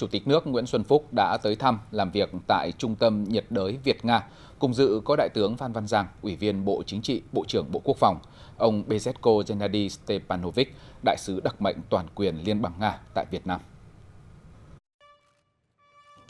Chủ tịch nước Nguyễn Xuân Phúc đã tới thăm làm việc tại Trung tâm nhiệt đới Việt Nga. Cùng dự có Đại tướng Phan Văn Giang, Ủy viên Bộ Chính trị, Bộ trưởng Bộ Quốc phòng, ông Bezetko Gennady Stepanovic, Đại sứ đặc mệnh toàn quyền Liên bang Nga tại Việt Nam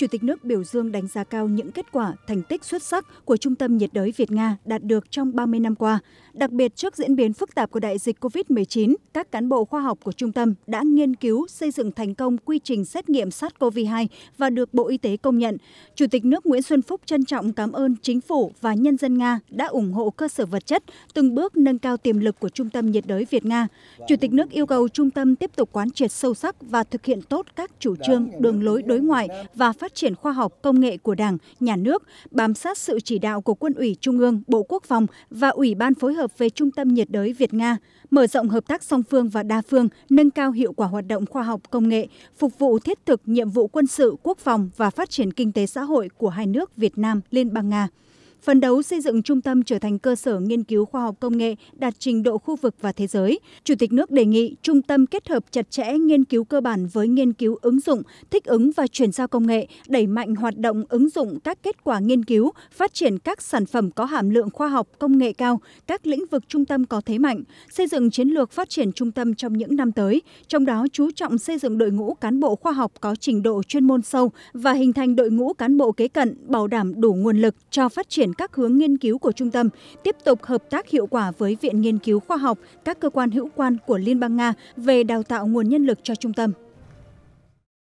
chủ tịch nước biểu dương đánh giá cao những kết quả thành tích xuất sắc của trung tâm nhiệt đới việt nga đạt được trong ba mươi năm qua đặc biệt trước diễn biến phức tạp của đại dịch covid một mươi chín các cán bộ khoa học của trung tâm đã nghiên cứu xây dựng thành công quy trình xét nghiệm sars cov hai và được bộ y tế công nhận chủ tịch nước nguyễn xuân phúc trân trọng cảm ơn chính phủ và nhân dân nga đã ủng hộ cơ sở vật chất từng bước nâng cao tiềm lực của trung tâm nhiệt đới việt nga chủ tịch nước yêu cầu trung tâm tiếp tục quán triệt sâu sắc và thực hiện tốt các chủ trương đường lối đối ngoại và phát phát triển khoa học công nghệ của đảng nhà nước bám sát sự chỉ đạo của quân ủy trung ương bộ quốc phòng và ủy ban phối hợp về trung tâm nhiệt đới việt nga mở rộng hợp tác song phương và đa phương nâng cao hiệu quả hoạt động khoa học công nghệ phục vụ thiết thực nhiệm vụ quân sự quốc phòng và phát triển kinh tế xã hội của hai nước việt nam liên bang nga phần đấu xây dựng trung tâm trở thành cơ sở nghiên cứu khoa học công nghệ đạt trình độ khu vực và thế giới chủ tịch nước đề nghị trung tâm kết hợp chặt chẽ nghiên cứu cơ bản với nghiên cứu ứng dụng thích ứng và chuyển giao công nghệ đẩy mạnh hoạt động ứng dụng các kết quả nghiên cứu phát triển các sản phẩm có hàm lượng khoa học công nghệ cao các lĩnh vực trung tâm có thế mạnh xây dựng chiến lược phát triển trung tâm trong những năm tới trong đó chú trọng xây dựng đội ngũ cán bộ khoa học có trình độ chuyên môn sâu và hình thành đội ngũ cán bộ kế cận bảo đảm đủ nguồn lực cho phát triển triển các hướng nghiên cứu của trung tâm tiếp tục hợp tác hiệu quả với viện nghiên cứu khoa học các cơ quan hữu quan của liên bang nga về đào tạo nguồn nhân lực cho trung tâm